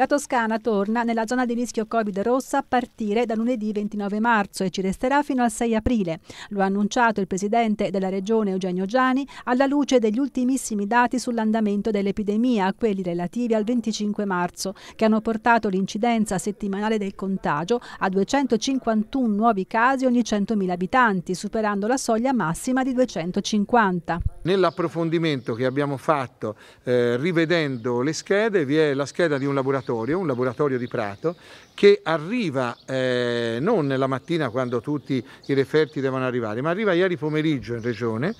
La Toscana torna nella zona di rischio Covid rossa a partire da lunedì 29 marzo e ci resterà fino al 6 aprile. Lo ha annunciato il presidente della regione Eugenio Giani alla luce degli ultimissimi dati sull'andamento dell'epidemia, quelli relativi al 25 marzo, che hanno portato l'incidenza settimanale del contagio a 251 nuovi casi ogni 100.000 abitanti, superando la soglia massima di 250. Nell'approfondimento che abbiamo fatto, eh, rivedendo le schede, vi è la scheda di un laboratorio laboratorio, un laboratorio di Prato, che arriva eh, non la mattina quando tutti i referti devono arrivare, ma arriva ieri pomeriggio in regione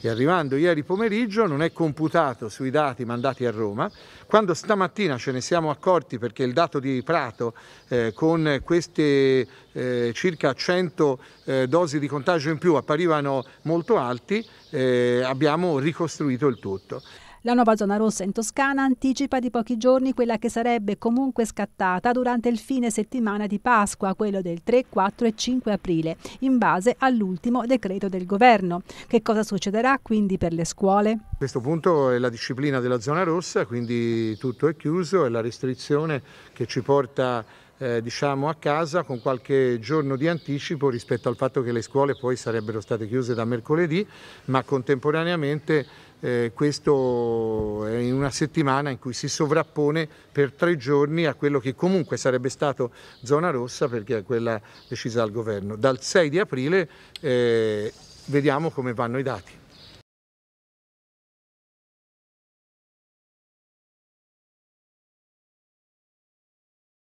e arrivando ieri pomeriggio non è computato sui dati mandati a Roma. Quando stamattina ce ne siamo accorti perché il dato di Prato eh, con queste eh, circa 100 eh, dosi di contagio in più apparivano molto alti, eh, abbiamo ricostruito il tutto. La nuova zona rossa in Toscana anticipa di pochi giorni quella che sarebbe comunque scattata durante il fine settimana di Pasqua, quello del 3, 4 e 5 aprile, in base all'ultimo decreto del governo. Che cosa succederà quindi per le scuole? A questo punto è la disciplina della zona rossa, quindi tutto è chiuso, è la restrizione che ci porta eh, diciamo a casa con qualche giorno di anticipo rispetto al fatto che le scuole poi sarebbero state chiuse da mercoledì, ma contemporaneamente eh, questo è in una settimana in cui si sovrappone per tre giorni a quello che comunque sarebbe stato zona rossa perché è quella decisa dal governo. Dal 6 di aprile eh, vediamo come vanno i dati.